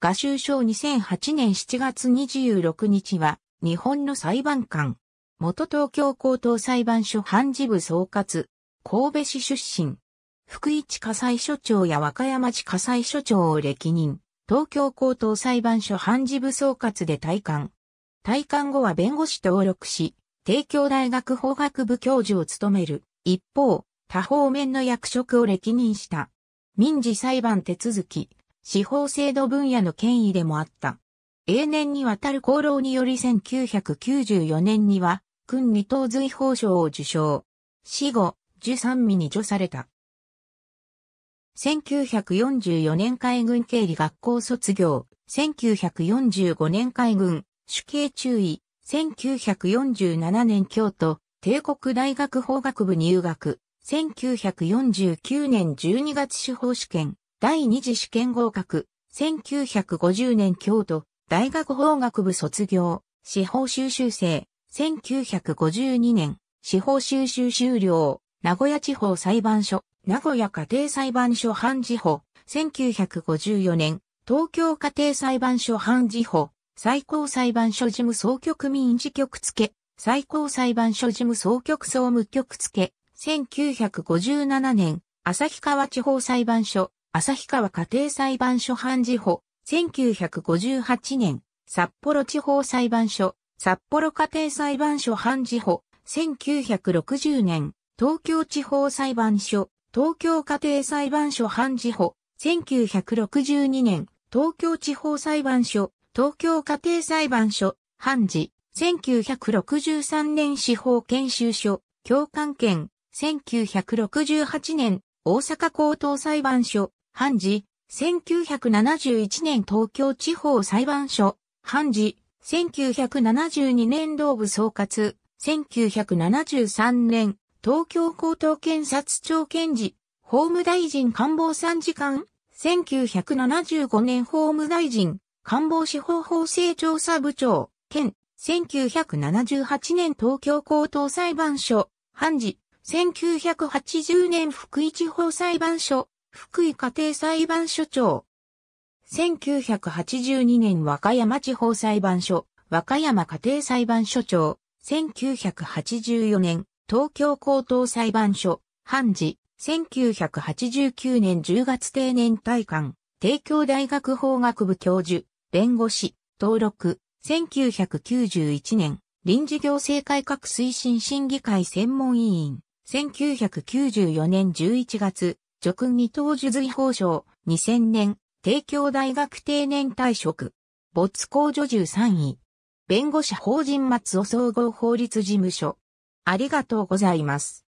画集賞2008年7月26日は、日本の裁判官、元東京高等裁判所判事部総括、神戸市出身、福井地火災所長や和歌山地火災所長を歴任、東京高等裁判所判事部総括で退官。退官後は弁護士登録し、帝京大学法学部教授を務める。一方、多方面の役職を歴任した。民事裁判手続き、司法制度分野の権威でもあった。永年にわたる功労により1994年には、君二等随法賞を受賞。死後、受三味に除された。1944年海軍経理学校卒業、1945年海軍、主計注意、1947年京都、帝国大学法学部入学、1949年12月司法試験、第二次試験合格、1950年京都、大学法学部卒業、司法修習生、1952年、司法修習終了、名古屋地方裁判所、名古屋家庭裁判所判事法、1954年、東京家庭裁判所判事法、最高裁判所事務総局民事局付、最高裁判所事務総局総務局付、1957年、旭川地方裁判所、旭川家庭裁判所判事補、1958年、札幌地方裁判所、札幌家庭裁判所判事補、1960年、東京地方裁判所、東京家庭裁判所判事補、1962年、東京地方裁判所、東京家庭裁判所、判事、1963年司法研修所、教官権、1968年、大阪高等裁判所、判事、1971年東京地方裁判所、判事、1972年同部総括、1973年、東京高等検察庁検事、法務大臣官房参事官、1975年法務大臣、官房司法法制調査部長、県、1978年東京高等裁判所、判事、1980年福井地方裁判所、福井家庭裁判所長。1982年和歌山地方裁判所、和歌山家庭裁判所長。1984年、東京高等裁判所、判事。1989年10月定年退官、帝京大学法学部教授、弁護士、登録。1991年、臨時行政改革推進審議会専門委員。1994年11月、直二等受随法賞、2000年、帝京大学定年退職。没工女中3位。弁護士法人松尾総合法律事務所。ありがとうございます。